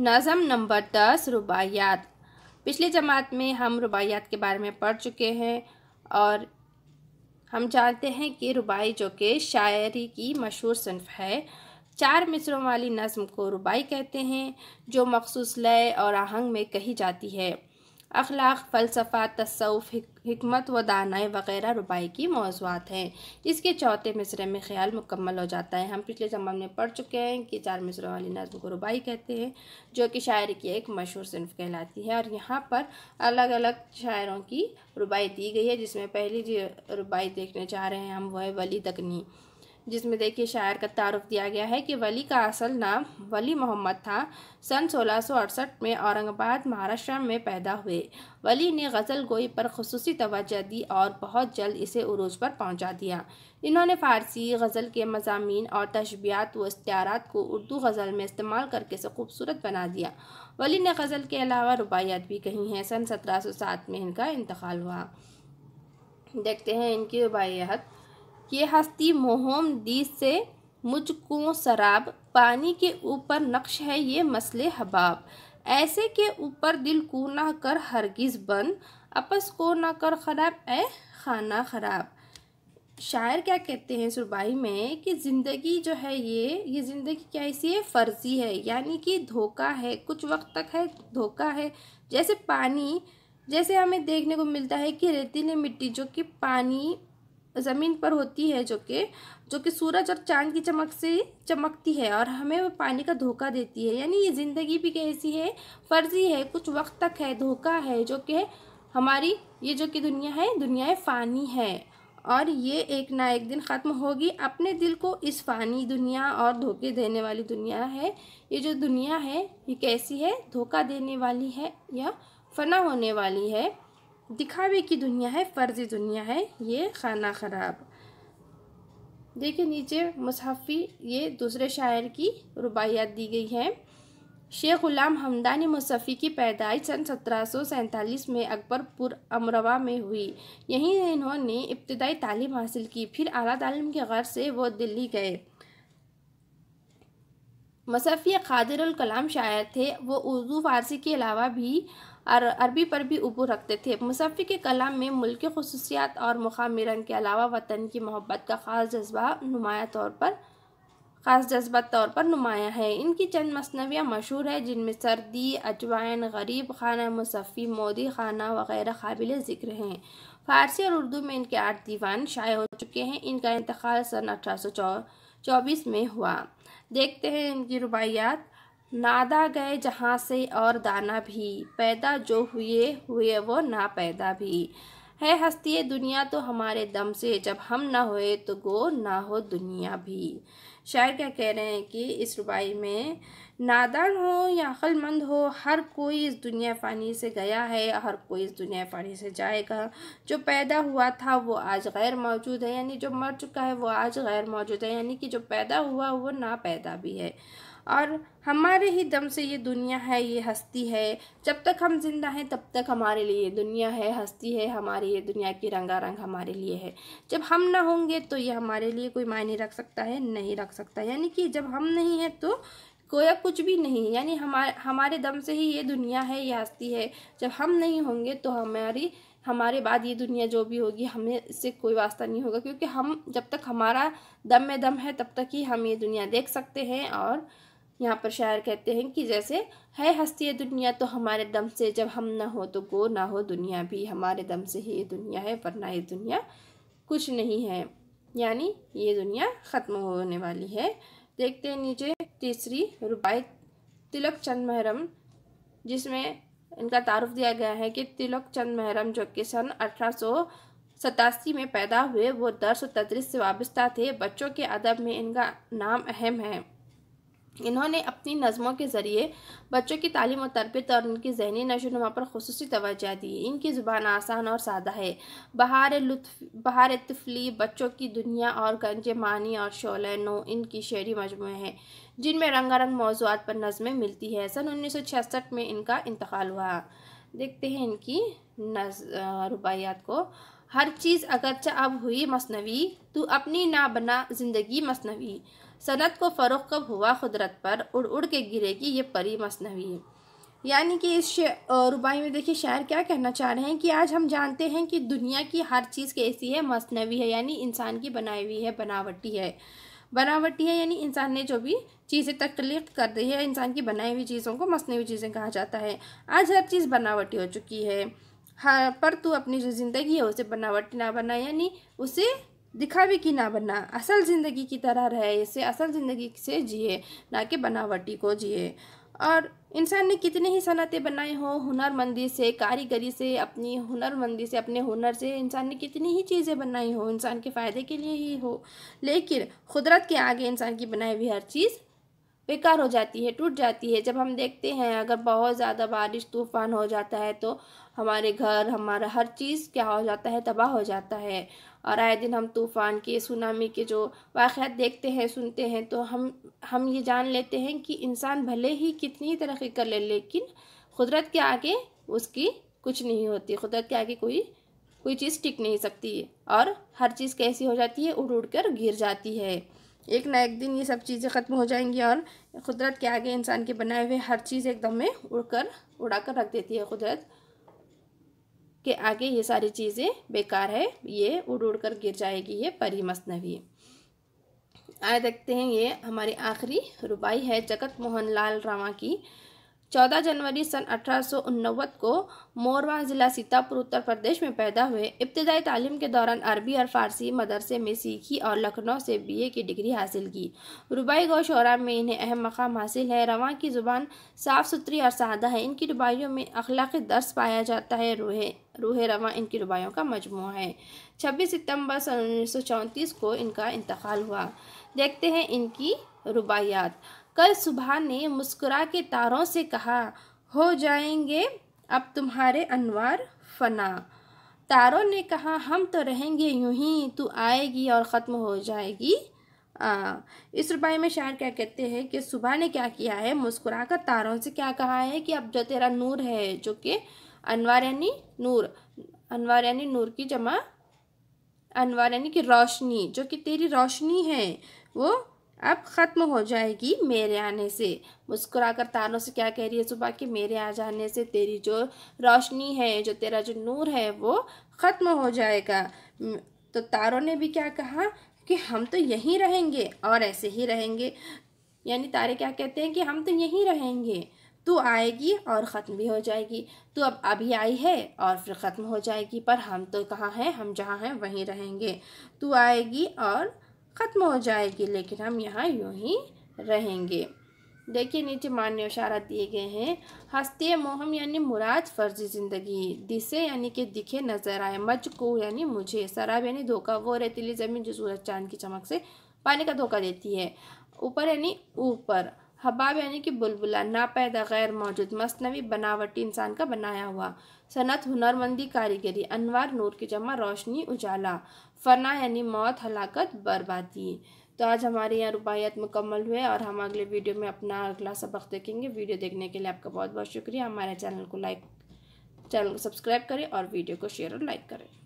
नज़म नंबर दस रुबायात पिछली जमात में हम रुबायात के बारे में पढ़ चुके हैं और हम जानते हैं कि रुबाई जो कि शायरी की मशहूर सनफ है चार मिसरों वाली नज़म को रुबाई कहते हैं जो मखसूस लय और आहंग में कही जाती है अखलाक फ़लसफ़ा तसवफ़ हमत व दानाएँ वगैरह रुबाई की मौजूद हैं इसके चौथे मिसरे में ख्याल मुकम्मल हो जाता है हम पिछले जमान में पढ़ चुके हैं कि चार मिसरों वाली नज़म को रुबाई कहते हैं जो कि शायरी की एक मशहूर सिनफ कहलाती है और यहाँ पर अलग अलग शायरों की रुबाई दी गई है जिसमें पहली जो रुबाई देखने जा रहे हैं हम वह वली दकनी जिसमें देखिए शायर का तारफ़ दिया गया है कि वली का असल नाम वली मोहम्मद था सन सोलह में औरंगाबाद महाराष्ट्र में पैदा हुए वली ने गज़ल गोई पर खसूस तोज्जह दी और बहुत जल्द इसे उरूज पर पहुंचा दिया इन्होंने फ़ारसी गज़ल के मजामी और तशबियात व इस्तारात को उर्दू गज़ल में इस्तेमाल करके से खूबसूरत बना दिया वली ने गज़ल के अलावा रुबायात भी कही हैं सन सत्रह में इनका इंतकाल हुआ देखते हैं इनकी रुबायात ये हस्ती मोहम दी से मुझको शराब पानी के ऊपर नक्श है ये मसले हबाब ऐसे के ऊपर दिल को ना कर हरगिज बन अपस को ना कर ख़राब ए खाना ख़राब शायर क्या कहते हैं सुरबाई में कि ज़िंदगी जो है ये ये ज़िंदगी क्या ऐसी है फर्जी है यानी कि धोखा है कुछ वक्त तक है धोखा है जैसे पानी जैसे हमें देखने को मिलता है कि रेतीली मिट्टी जो कि पानी ज़मीन पर होती है जो कि जो कि सूरज और चांद की चमक से चमकती है और हमें वो पानी का धोखा देती है यानी ये ज़िंदगी भी कैसी है फर्जी है कुछ वक्त तक है धोखा है जो कि हमारी ये जो कि दुनिया है दुनिया फ़ानी है और ये एक ना एक दिन ख़त्म होगी अपने दिल को इस फ़ानी दुनिया और धोखे देने वाली दुनिया है ये जो दुनिया है ये कैसी है धोखा देने वाली है या फना होने वाली है दिखावे की दुनिया है फर्जी दुनिया है ये खाना ख़राब देखिए नीचे मुसफ़ी ये दूसरे शायर की रुबायात दी गई है शेख गुलाम हमदानी मुसफ़ी की पैदाइश सन सत्रह में अकबरपुर अमरवा में हुई यहीं इन्होंने इब्तदाई तालीम हासिल की फिर अला तालीम के गर्ज से वो दिल्ली गए मुसफ़ी कादिर कलाम शायर थे वो उर्दू फारसी के अलावा भी और अरबी पर भी उबू रखते थे मुसफ़ी के कलाम में मुल्क खसूसियात और मुकामी रंग के अलावा वतन की मोहब्बत का ख़ास जज्बा नुमाया तौर पर ख़ास जज्बा तौर पर नुमाया है इनकी चंद मसनवियाँ मशहूर है जिनमें सर्दी अजवाइन गरीब खाना मुसफ़ी मोदी खाना वगैरह काबिल ज़िक्र हैं फ़ारसी और उर्दू में इनके आठ दीवान शाये हो चुके हैं इनका इंतकाल सन अठारह सौ चौबीस में हुआ देखते हैं इनकी रुबायात नादा गए जहाँ से और दाना भी पैदा जो हुए हुए वो ना पैदा भी है हस्ती दुनिया तो हमारे दम से जब हम ना होए तो गो ना हो दुनिया भी शायर क्या कह रहे हैं कि इस रुबाई में नादान हो या अक्लमंद हो हर कोई इस दुनिया फ़ानी से गया है हर कोई इस दुनिया फ़ानी से जाएगा जो पैदा हुआ था वो आज गैर मौजूद है यानी जो मर चुका है वो आज गैर मौजूद है यानी कि जो पैदा हुआ वो ना पैदा भी है और हमारे ही दम से ये दुनिया है ये हस्ती है जब तक हम जिंदा हैं तब तक हमारे लिए दुनिया है हस्ती है हमारी ये दुनिया की रंगारंग हमारे लिए है जब हम ना होंगे तो ये हमारे लिए कोई मायने रख सकता है नहीं रख सकता यानी कि जब हम नहीं हैं तो कोया कुछ भी नहीं यानी हमारे हमारे दम से ही ये दुनिया है ये हस्ती है जब हम नहीं होंगे तो हमारी हमारे बाद ये दुनिया जो भी होगी हमें इससे कोई वास्ता नहीं होगा क्योंकि हम जब तक हमारा दम में दम है तब तक ही हम ये दुनिया देख सकते हैं और यहाँ पर शायर कहते हैं कि जैसे है हस्ती दुनिया तो हमारे दम से जब हम ना हो तो गो ना हो दुनिया भी हमारे दम से ही ये दुनिया है वरना ये दुनिया कुछ नहीं है यानी ये दुनिया ख़त्म होने वाली है देखते हैं नीचे तीसरी रुबायत तिलक चंद महरम जिसमें इनका तारुफ दिया गया है कि तिलक चंद महरम जो कि सन अठारह सतासी में पैदा हुए वो दर्स तदरीस से वाबस्ता थे बच्चों के अदब में इनका नाम अहम है इन्होंने अपनी नज़मों के ज़रिए बच्चों की तालीम और तरबियत और उनकी जहनी नशोनुमा पर खसूस तोजह दी इनकी ज़ुबान आसान और सादा है बहार लुत्फ बहार तफली बच्चों की दुनिया और गंज मानी और शोले नो इनकी शेरी मजमू है जिनमें रंगारंग मौजूद पर नज़में मिलती है सन उन्नीस सौ छियासठ में इनका इंतकाल हुआ देखते हैं इनकी नज रुबायात को हर चीज़ अगरचा अब हुई मसनवी तो अपनी ना बना ज़िंदगी मसनवी सनत को फ़रोख कब हुआ कुदरत पर उड़ उड़ के गिरेगी ये परी मसनवी है यानी कि इस रुबाई में देखिए शायर क्या कहना चाह रहे हैं कि आज हम जानते हैं कि दुनिया की हर चीज़ कैसी है मसनवी है यानी इंसान की बनाई हुई है बनावटी है बनावटी है यानी इंसान ने जो भी चीज़ें तख्लीक कर दी है इंसान की बनाई हुई चीज़ों को मसनवी चीज़ें कहा जाता है आज हर चीज़ बनावटी हो चुकी है हाँ पर तू अपनी जो ज़िंदगी है उसे बनावटी ना बना यानी उसे दिखावे की ना बनना असल ज़िंदगी की तरह रहे इसे असल ज़िंदगी से जिए ना कि बनावटी को जिए और इंसान ने कितने ही सनतें बनाए हों हुनरमंदी से कारीगरी से अपनी हुनरमंदी से अपने हुनर से इंसान ने कितनी ही चीज़ें बनाई हो इंसान के फ़ायदे के लिए ही हो लेकिन कुदरत के आगे इंसान की बनाई हुई हर चीज़ बेकार हो जाती है टूट जाती है जब हम देखते हैं अगर बहुत ज़्यादा बारिश तूफान हो जाता है तो हमारे घर हमारा हर चीज़ क्या हो जाता है तबाह हो जाता है और आए दिन हम तूफ़ान के सुनामी के जो वाक़ देखते हैं सुनते हैं तो हम हम ये जान लेते हैं कि इंसान भले ही कितनी तरक्की कर ले लेकिन कुदरत के आगे उसकी कुछ नहीं होती कुदरत के आगे कोई कोई चीज़ टिक नहीं सकती और हर चीज़ कैसी हो जाती है उड़ उड़ कर गिर जाती है एक ना एक दिन ये सब चीज़ें ख़त्म हो जाएंगी और कुदरत के आगे इंसान के बनाए हुए हर चीज़ एकदम में उड़कर उड़ा कर रख देती है कुदरत के आगे ये सारी चीज़ें बेकार है ये उड़ उड़ कर गिर जाएगी ये परी मसनवी आए देखते हैं ये हमारी आखिरी रुबाई है जगत मोहन लाल रामा की चौदह जनवरी सन अठारह को मोरवा ज़िला सीतापुर उत्तर प्रदेश में पैदा हुए इब्तदाई तालीम के दौरान अरबी और फारसी मदरसे में सीखी और लखनऊ से बीए की डिग्री हासिल की रुबाई गौशरा में इन्हें अहम मकाम हासिल है रवा की ज़ुबान साफ़ सुथरी और सादा है इनकी रुबाइयों में अखलाक दर्स पाया जाता है रूहें रूह रवा इनकी रुबायों का मजमू है छब्बीस सितंबर सन उन्नीस को इनका इंतकाल हुआ देखते हैं इनकी रुबायात कल सुबह ने मुस्कुरा के तारों से कहा हो जाएंगे अब तुम्हारे अनवार फना तारों ने कहा हम तो रहेंगे यूं ही तू आएगी और ख़त्म हो जाएगी आ, इस रुपाई में शायर क्या कहते हैं कि सुबह ने क्या किया है मुस्कुरा कर तारों से क्या कहा है कि अब जो तेरा नूर है जो कि अनवर यानी नूर अनवर यानी नूर की जमा अनवर यानी कि रोशनी जो कि तेरी रोशनी है वो अब ख़त्म हो जाएगी मेरे आने से मुस्कुरा कर तारों से क्या कह रही है सुबह कि मेरे आ जाने से तेरी जो रोशनी है जो तेरा जो नूर है वो ख़त्म हो जाएगा तो तारों ने भी क्या कहा कि हम तो यहीं रहेंगे और ऐसे ही रहेंगे यानी तारे क्या कहते हैं कि हम तो यहीं रहेंगे तो आएगी और ख़त्म भी हो जाएगी तो अब अभी आई है और फिर ख़त्म हो जाएगी पर हम तो कहाँ हैं हम जहाँ हैं वहीं रहेंगे तो आएगी और ख़त्म हो जाएगी लेकिन हम यहाँ यूँ ही रहेंगे देखिए नीचे मान्य इशारा दिए गए हैं हस्ते मोहम यानी मुराद फर्जी ज़िंदगी दिसे यानी कि दिखे नजर आए मज को यानी मुझे शराब यानी धोखा वो रेतीली ज़मीन जो सूरज चांद की चमक से पानी का धोखा देती है ऊपर यानी ऊपर हबाब यानी कि बुलबुला नापैदा गैर मौजूद मसनवी बनावटी इंसान का बनाया हुआ सनत हुनरमंदी कारीगरी अनवार नूर की जमा रोशनी उजाला फना यानी मौत हलाकत बर्बादी तो आज हमारे यहाँ रुबायत मुकम्मल हुए और हम अगले वीडियो में अपना अगला सबक देखेंगे वीडियो देखने के लिए आपका बहुत बहुत शुक्रिया हमारे चैनल को लाइक चैनल को सब्सक्राइब करें और वीडियो को शेयर और लाइक करें